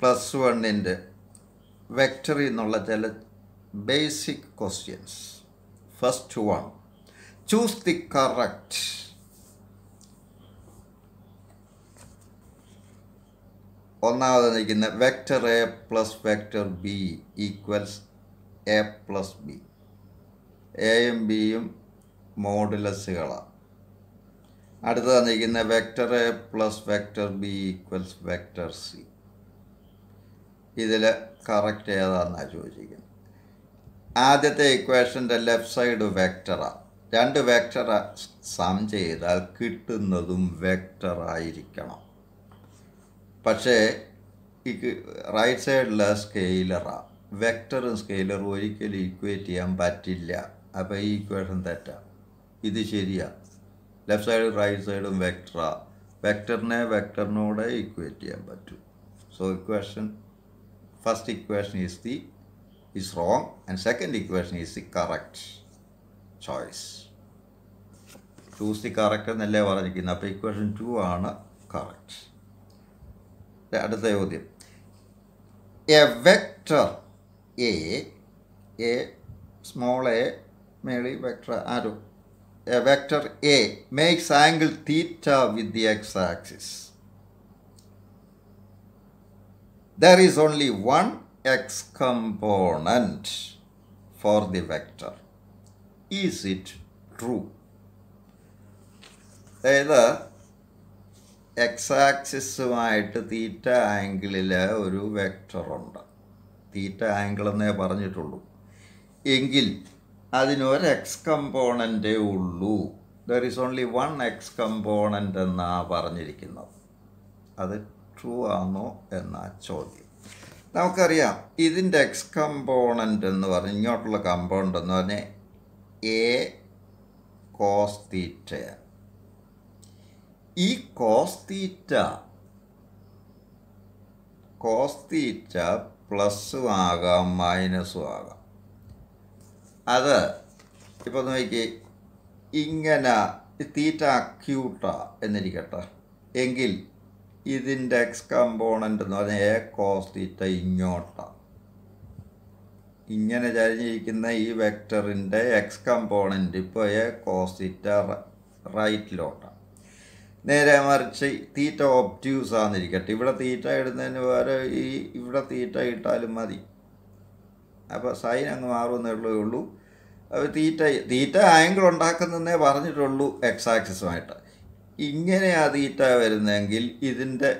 Plus വണ്ണിൻ്റെ വെക്ടറി എന്നുള്ള ചില basic questions first one choose the correct ഒന്നാമത് തന്നിരിക്കുന്ന vector A plus vector B equals A plus B എയും ബിയും മോഡുലസുകളാണ് അടുത്ത് തന്നിരിക്കുന്ന vector A plus vector B equals vector C ഇതിൽ കറക്റ്റ് ഏതാണെന്നാണ് ചോദിച്ചിരിക്കുന്നത് ആദ്യത്തെ ഇക്വേഷൻ്റെ ലെഫ്റ്റ് സൈഡ് വെക്റ്ററാണ് രണ്ട് വെക്റ്റർ സം ചെയ്താൽ കിട്ടുന്നതും വെക്റ്റർ ആയിരിക്കണം പക്ഷേ ഈ റൈറ്റ് സൈഡിലെ സ്കെയിലറ വെക്ടറും സ്കെയിലറും ഒരിക്കലും ഈക്വേറ്റ് ചെയ്യാൻ പറ്റില്ല അപ്പോൾ ഈ ഇക്വേഷൻ തെറ്റാണ് ഇത് ശരിയാണ് ലെഫ്റ്റ് സൈഡും റൈറ്റ് സൈഡും വെക്ടറാ വെക്ടറിനെ വെക്ടറിനോടെ ഈക്വേറ്റ് ചെയ്യാൻ പറ്റും so equation first equation is the is wrong and second equation is the correct choice choose the correct എന്നല്ലേ പറഞ്ഞിരിക്കുന്നത് അപ്പോൾ ഇക്വേഷൻ ടു ആണ് കറക്റ്റ് അടുത്ത ചോദ്യം A vector A A small A മേളി vector arrow A vector A makes angle theta with the X axis there is only one X component for the vector is it true അതായത് എക്സാക്സിസുമായിട്ട് ആക്സിസുമായിട്ട് തീറ്റ ആംഗിളിൽ ഒരു വെക്ടറുണ്ട് theta angle എന്നേ പറഞ്ഞിട്ടുള്ളൂ എങ്കിൽ അതിനൊരു X കമ്പോണൻ്റേ ഉള്ളൂ there is only one X component എന്നാണ് പറഞ്ഞിരിക്കുന്നത് അത് ട്രൂ ആണോ എന്ന ചോദ്യം നമുക്കറിയാം ഇതിൻ്റെ എക്സ് കമ്പോണൻ്റ് എന്ന് പറഞ്ഞ് ഇങ്ങോട്ടുള്ള കമ്പോണൻ്റ് എന്ന് പറഞ്ഞാൽ എ കോസ് തീറ്റയാണ് ഈ കോസ് തീറ്റ കോസ് തീറ്റ പ്ലസ്സും ആകാം മൈനസും ആകാം അത് ഇപ്പോൾ നോക്കി ഇങ്ങനെ തീറ്റ അക്യൂട്ട എന്നിരിക്കട്ടെ എങ്കിൽ ഇതിൻ്റെ എക്സ് കമ്പോണൻ്റ് എന്ന് പറഞ്ഞാൽ എ കോസ് തീറ്റ ഇങ്ങോട്ട ഇങ്ങനെ ചരിഞ്ഞിരിക്കുന്ന ഈ വെക്ടറിൻ്റെ എക്സ് കമ്പോണൻ്റ് ഇപ്പോൾ എ കോസ് തീറ്റ റൈറ്റിലോട്ടാണ് നേരെ മറിച്ച് തീറ്റ ഒബ്റ്റ്യൂസ് ആണെന്നിരിക്കട്ടെ ഇവിടെ തീറ്റ ഇടുന്നതിന് വേറെ ഈ ഇവിടെ തീറ്റ ഇട്ടാലും മതി അപ്പോൾ സൈൻ അങ്ങ് മാറുമെന്നുള്ളതേ ഉള്ളൂ അപ്പോൾ തീറ്റ തീറ്റ ആംഗിൾ ഉണ്ടാക്കുന്നതെന്നേ പറഞ്ഞിട്ടുള്ളൂ എക്സ് ആക്സിസുമായിട്ട് ഇങ്ങനെ ആ തീറ്റ വരുന്നെങ്കിൽ ഇതിൻ്റെ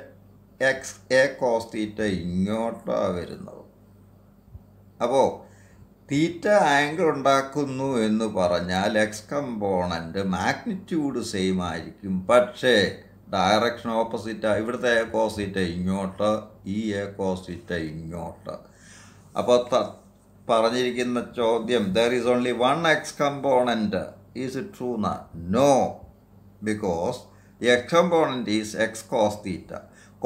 എക്സ് എ കോസ് തീറ്റ ഇങ്ങോട്ടാണ് വരുന്നത് അപ്പോൾ തീറ്റ ആംഗിൾ ഉണ്ടാക്കുന്നു എന്ന് പറഞ്ഞാൽ എക്സ് കമ്പോണൻ്റ് മാഗ്നിറ്റ്യൂഡ് സെയിം ആയിരിക്കും പക്ഷേ ഡയറക്ഷൻ ഓപ്പോസിറ്റ് ഇവിടുത്തെ എ കോസിറ്റ് ഇങ്ങോട്ട് ഈ എ കോസിറ്റ് ഇങ്ങോട്ട് അപ്പോൾ പറഞ്ഞിരിക്കുന്ന ചോദ്യം there is only one X component is it true ന no because X component is X cos theta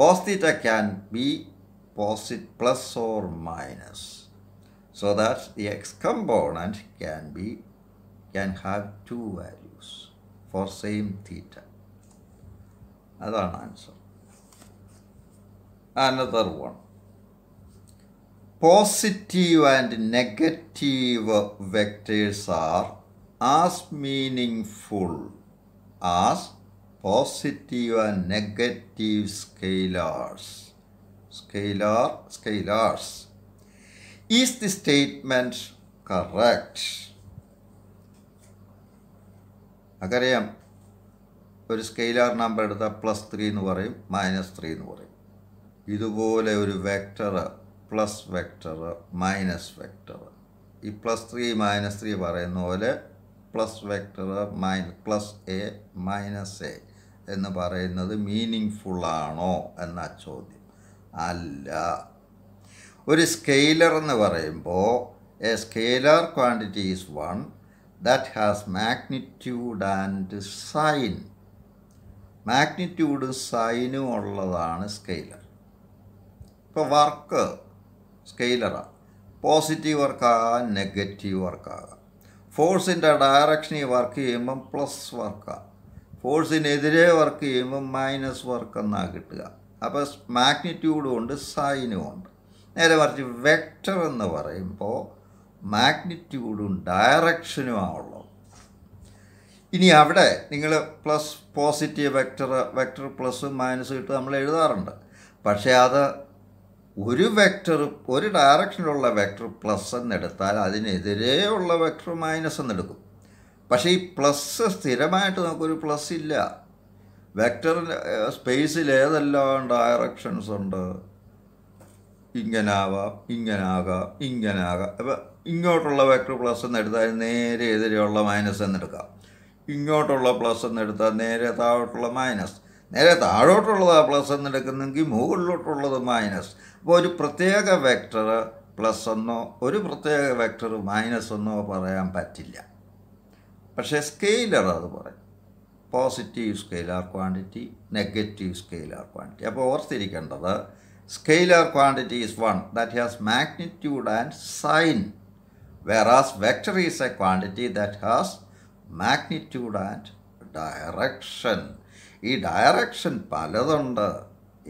cos theta can be positive plus or minus so that the x component can be can have two values for same theta. Another answer. Another one. Positive and negative vectors are as meaningful as positive and negative scalars. Scalar, scalars is the statement correct നമുക്കറിയാം ഒരു scalar number എടുത്താൽ plus three എന്ന് പറയും minus three എന്ന് പറയും ഇതുപോലെ ഒരു വെക്ടറ് plus vector minus വെക്ടറ് ഈ പ്ലസ് ത്രീ മൈനസ് ത്രീ പറയുന്ന പോലെ plus vector minus plus A minus A എന്ന് പറയുന്നത് മീനിങ് ഫുള്ളാണോ എന്ന ചോദ്യം അല്ല ഒരു സ്കെയിലർ എന്ന് പറയുമ്പോൾ A scalar quantity is one that has magnitude and sign മാഗ്നിറ്റ്യൂഡും സൈനും ഉള്ളതാണ് സ്കെയിലർ ഇപ്പോൾ വർക്ക് സ്കെയിലറാണ് പോസിറ്റീവ് വർക്കാകാം നെഗറ്റീവ് വർക്കാകാം ഫോഴ്സിൻ്റെ ഡയറക്ഷനിൽ വർക്ക് ചെയ്യുമ്പം പ്ലസ് വർക്കാണ് ഫോഴ്സിനെതിരെ വർക്ക് ചെയ്യുമ്പം മൈനസ് വർക്ക് എന്നാണ് കിട്ടുക അപ്പോൾ മാഗ്നിറ്റ്യൂഡും ഉണ്ട് സൈനും ഉണ്ട് നേരെ മറിച്ച് വെക്ടർ എന്ന് പറയുമ്പോൾ മാഗ്നിറ്റ്യൂഡും ഡയറക്ഷനുമാണുള്ളത് ഇനി അവിടെ നിങ്ങൾ plus positive vector vector plus minus ഇട്ട് നമ്മൾ എഴുതാറുണ്ട് പക്ഷേ അത് ഒരു വെക്ടർ ഒരു ഡയറക്ഷനിലുള്ള വെക്ടർ പ്ലസ് എന്നെടുത്താൽ അതിനെതിരെയുള്ള വെക്ടർ മൈനസ് എന്നെടുക്കും പക്ഷേ ഈ പ്ലസ് സ്ഥിരമായിട്ട് നമുക്കൊരു പ്ലസ് ഇല്ല വെക്ടറിൽ സ്പേസിൽ ഏതെല്ലാം ഡയറക്ഷൻസ് ഉണ്ട് ഇങ്ങനാവാം ഇങ്ങനാകാം ഇങ്ങനാകാം അപ്പോൾ ഇങ്ങോട്ടുള്ള വെക്ടർ പ്ലസ് എന്ന് എടുത്താൽ നേരെ എതിരെയുള്ള മൈനസ് എന്നെടുക്കാം ഇങ്ങോട്ടുള്ള പ്ലസ് എന്നെടുത്താൽ നേരെ താഴോട്ടുള്ള മൈനസ് നേരെ താഴോട്ടുള്ളത് പ്ലസ് എന്നെടുക്കുന്നെങ്കിൽ മുകളിലോട്ടുള്ളത് മൈനസ് അപ്പോൾ ഒരു പ്രത്യേക വെക്ടർ പ്ലസ് എന്നോ ഒരു പ്രത്യേക വെക്ടർ മൈനസ് എന്നോ പറയാൻ പറ്റില്ല പക്ഷേ സ്കെയിലർ അത് പറയും positive scalar quantity negative scalar quantity അപ്പോൾ ഓർത്തിരിക്കേണ്ടത് Scalar quantity is one that has magnitude and sign, whereas vector is a quantity that has magnitude and direction. ഈ ഡയറക്ഷൻ പലതുണ്ട്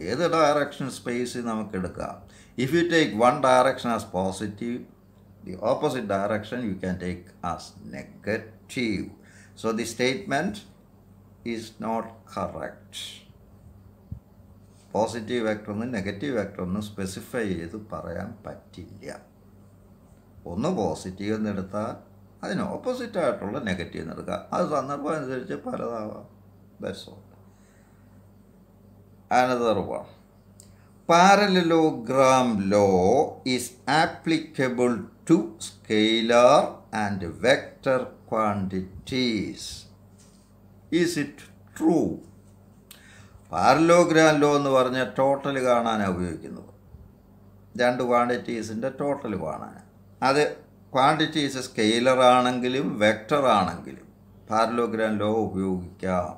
either direction space, നമുക്ക് എടുക്കാം If you take one direction as positive, the opposite direction you can take as negative. So the statement is not correct. Positive vector negative vector specify ചെയ്ത് പറയാൻ പറ്റില്ല ഒന്ന് positive എന്നെടുത്താൽ അതിന് ഓപ്പോസിറ്റായിട്ടുള്ള negative എന്നെടുക്കുക അത് സന്ദർഭം അനുസരിച്ച് പലതാവാം best another one parallelogram law is applicable to scalar and vector quantities is it true parallelogram law എന്ന് പറഞ്ഞ ടോട്ടൽ കാണാനാണ് ഉപയോഗിക്കുന്നത് രണ്ട് ക്വാണ്ടിറ്റീസിൻ്റെ ടോട്ടൽ കാണാൻ അത് ക്വാണ്ടിറ്റീസ് സ്കെയിലറാണെങ്കിലും വെക്ടറാണെങ്കിലും വെക്റ്റർ ആണെങ്കിലും പാരലോഗ്രാം ലോ ഉപയോഗിക്കാം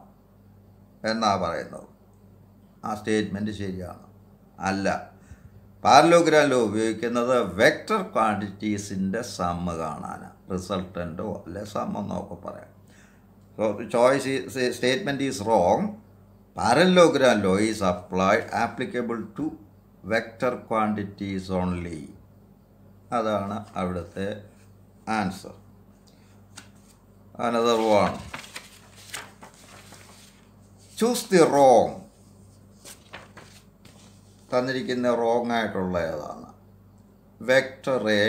എന്നാണ് പറയുന്നത് ആ സ്റ്റേറ്റ്മെൻറ്റ് ശരിയാണ് അല്ല പാരലോഗ്രാം ലോ ഉപയോഗിക്കുന്നത് വെക്ടർ ക്വാണ്ടിറ്റീസിൻ്റെ സമ്മ് കാണാനാണ് റിസൾട്ടൻ്റോ അല്ലെ സമ്മെന്നോ ഒക്കെ പറയാം choice statement is wrong Parallelogram law is applied applicable to vector quantities only. അതാണ് അവിടുത്തെ answer another one choose the wrong തന്നിരിക്കുന്ന റോങ് ആയിട്ടുള്ള ഏതാണ് vector A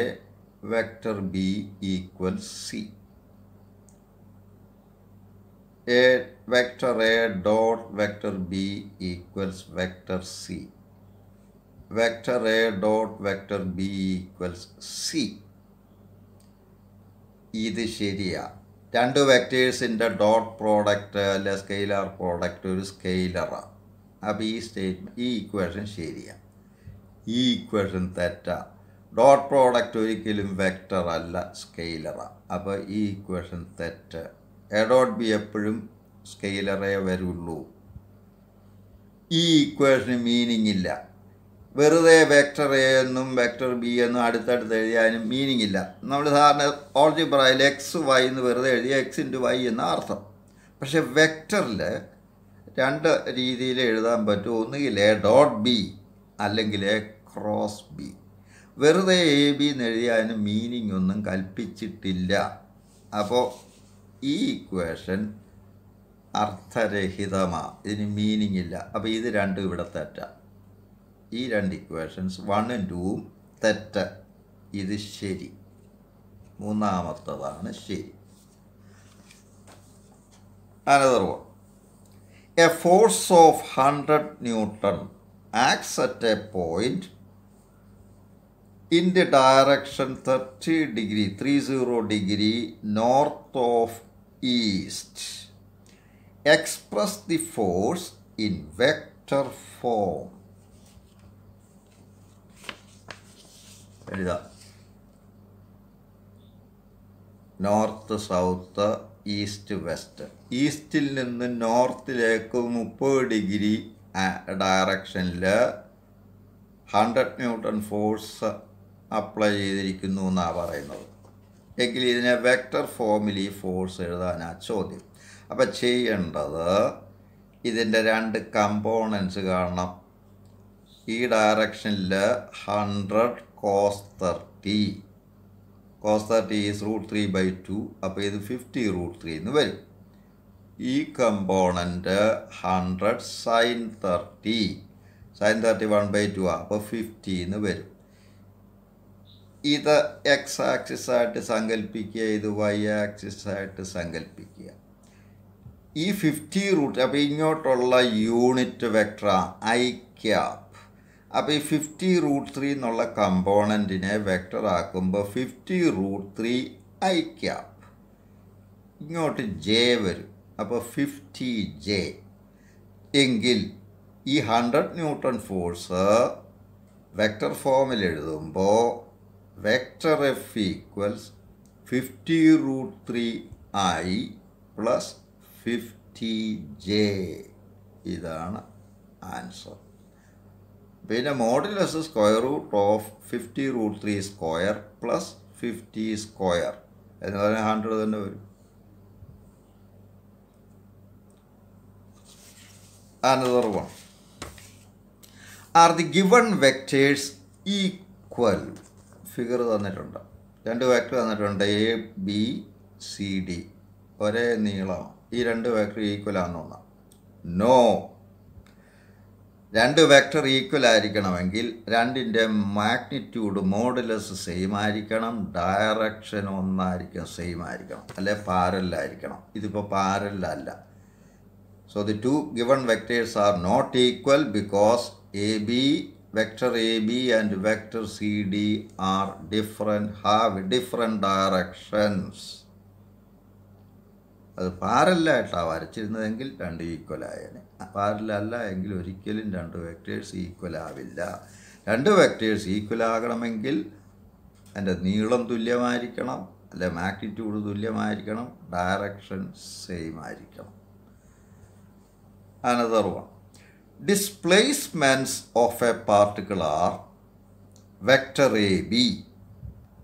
vector B equal C a vector A dot vector B equals vector C. Vector A dot vector B equals C. ഇത് ശരിയാ രണ്ട് വെക്റ്റേഴ്സിൻ്റെ dot product അല്ലെ scalar product ഒരു സ്കെയിലറാണ് അപ്പോൾ ഈ സ്റ്റേറ്റ്മെൻറ്റ് ഈ ഇക്വേഷൻ ശരിയാണ് ഈ ഇക്വേഷൻ തെറ്റാണ് ഡോട്ട് പ്രോഡക്റ്റ് ഒരിക്കലും വെക്റ്റർ അല്ല സ്കെയിലറാണ് അപ്പോൾ ഈ ഇക്വേഷൻ തെറ്റ് എ ഡോട്ട് ബി എപ്പോഴും സ്കെയിലറേ വരുള്ളൂ ഈ ഇക്വേഷന് മീനിങ് ഇല്ല വെറുതെ വെക്ടർ എ എന്നും വെക്ടർ ബി എന്നും അടുത്തടുത്ത് എഴുതിയാലും മീനിങ് ഇല്ല നമ്മൾ സാധാരണ ഓൾജിബ്രയിൽ എക്സ് വൈ എന്ന് വെറുതെ എഴുതി എക്സ് ഇൻറ്റു വൈ എന്ന അർത്ഥം പക്ഷേ വെക്ടറിൽ രണ്ട് രീതിയിൽ എഴുതാൻ പറ്റും ഒന്നുകിൽ എ ഡോട്ട് ബി അല്ലെങ്കിൽ എ ക്രോസ് ബി വെറുതെ എ ബി എന്ന് എഴുതിയാലും മീനിങ് ഒന്നും കൽപ്പിച്ചിട്ടില്ല അപ്പോൾ ഈ ഇക്വേഷൻ അർത്ഥരഹിതമാണ് ഇതിന് മീനിങ് ഇല്ല അപ്പോൾ ഇത് രണ്ടും ഇവിടെ തെറ്റാണ് ഈ രണ്ട് ഇക്വേഷൻസ് വണ്ണും ടൂവും തെറ്റ ഇത് ശരി മൂന്നാമത്തതാണ് ശരി another A force of hundred newton acts at a point in the direction thirty degree three zero degree north of east. Express the force in vector form. എഴുതാം നോർത്ത് സൗത്ത് ഈസ്റ്റ് വെസ്റ്റ് ഈസ്റ്റിൽ നിന്ന് നോർത്തിലേക്ക് മുപ്പത് degree ഡയറക്ഷനിൽ hundred newton force apply ചെയ്തിരിക്കുന്നു എന്നാണ് പറയുന്നത് എങ്കിൽ ഇതിനെ വെക്ടർ ഫോമിൽ ഈ ഫോഴ്സ് എഴുതാനാ ചോദ്യം അപ്പം ചെയ്യേണ്ടത് ഇതിൻ്റെ രണ്ട് കമ്പോണൻസ് കാണണം ഈ ഡയറക്ഷനിൽ hundred cos thirty cos thirty is root three by two അപ്പോൾ ഇത് ഫിഫ്റ്റി റൂട്ട് ത്രീ എന്ന് വരും ഈ component hundred sine thirty sine thirty one by two ആ അപ്പോൾ ഫിഫ്റ്റി എന്ന് വരും ഇത് എക്സ് ആക്സിസായിട്ട് സങ്കല്പിക്കുക ഇത് വൈ ആക്സിസായിട്ട് സങ്കല്പിക്കുക ഈ ഫിഫ്റ്റി റൂട്ട് അപ്പോൾ ഇങ്ങോട്ടുള്ള യൂണിറ്റ് വെക്ടറ ഐ ക്യാപ് അപ്പോൾ ഈ ഫിഫ്റ്റി റൂട്ട് ത്രീ എന്നുള്ള കമ്പോണൻറ്റിനെ വെക്ടറാക്കുമ്പോൾ ആക്കുമ്പോൾ fifty root three I cap ഇങ്ങോട്ട് ജെ വരും അപ്പോൾ ഫിഫ്റ്റി ജെ എങ്കിൽ ഈ ഹൺഡ്രഡ് ന്യൂട്ടൺ ഫോഴ്സ് വെക്ടർ ഫോമിൽ എഴുതുമ്പോൾ vector F equals fifty root three I plus fifty J ഇതാണ് ആൻസർ പിന്നെ modulus square root of fifty root three square plus fifty square എന്ന് പറഞ്ഞാൽ ഹൺഡ്രഡ് തന്നെ വരും another one are the given vectors equal figure തന്നിട്ടുണ്ട് രണ്ട് വാക്ടർ തന്നിട്ടുണ്ട് A B C D ഒരേ നീളം ഈ രണ്ട് വാക്ടർ ഈക്വൽ ആണെന്ന് നോ രണ്ട് വാക്ടർ ഈക്വൽ ആയിരിക്കണമെങ്കിൽ രണ്ടിൻ്റെ മാഗ്നിറ്റ്യൂഡ് മോഡുലസ് സെയിം ആയിരിക്കണം ഡയറക്ഷൻ ഒന്നായിരിക്കണം സെയിം ആയിരിക്കണം അല്ലെ പാരലായിരിക്കണം ഇതിപ്പോൾ പാരലല്ല so the two given vectors are not equal because A B A B and vector C D are different have different directions അത് പാരല്ലായിട്ടാണ് വരച്ചിരുന്നതെങ്കിൽ രണ്ട് ഈക്വൽ ആയേനെ പാരലല്ല എങ്കിൽ ഒരിക്കലും രണ്ട് വെക്ടേഴ്സ് ഈക്വൽ ആവില്ല രണ്ട് വെക്ടേഴ്സ് ഈക്വൽ ആകണമെങ്കിൽ അതിൻ്റെ നീളം തുല്യമായിരിക്കണം അല്ലെ മാഗ്നിറ്റ്യൂഡ് തുല്യമായിരിക്കണം ഡയറക്ഷൻ സെയിം ആയിരിക്കണം another one vector A B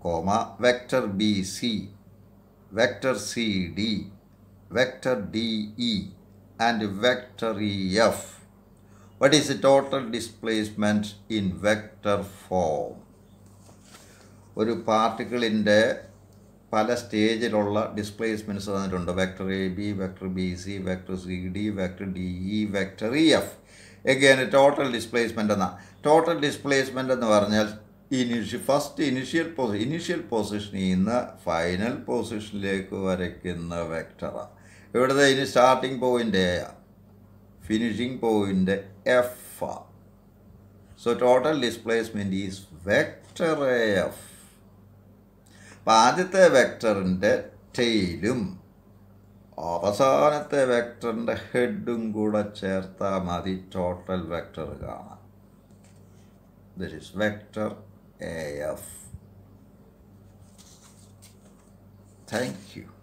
comma vector B C vector C D vector D E and vector E F what is a total displacement in vector form ഒരു പാർട്ടിക്കിളിൻ്റെ പല സ്റ്റേജിലുള്ള ഡിസ്പ്ലേസ്മെൻറ്റ്സ് തന്നിട്ടുണ്ട് vector A B vector B C vector C D vector D E vector E F again total displacement എന്നാണ് total displacement എന്ന് പറഞ്ഞാൽ ഇനിഷ്യ first initial position initial പൊസിഷനിൽ നിന്ന് ഫൈനൽ പൊസിഷനിലേക്ക് വരയ്ക്കുന്ന വെക്ടറാണ് ഇവിടുത്തെ ഇനി starting point A finishing point F ആ so total displacement is vector A F അപ്പം ആദ്യത്തെ വെക്ടറിൻ്റെ ടെയിലും അവസാനത്തെ വെക്ടറിൻ്റെ ഹെഡും കൂടെ ചേർത്താൽ മതി ടോട്ടൽ വെക്ടർ കാണാം this is vector A F thank U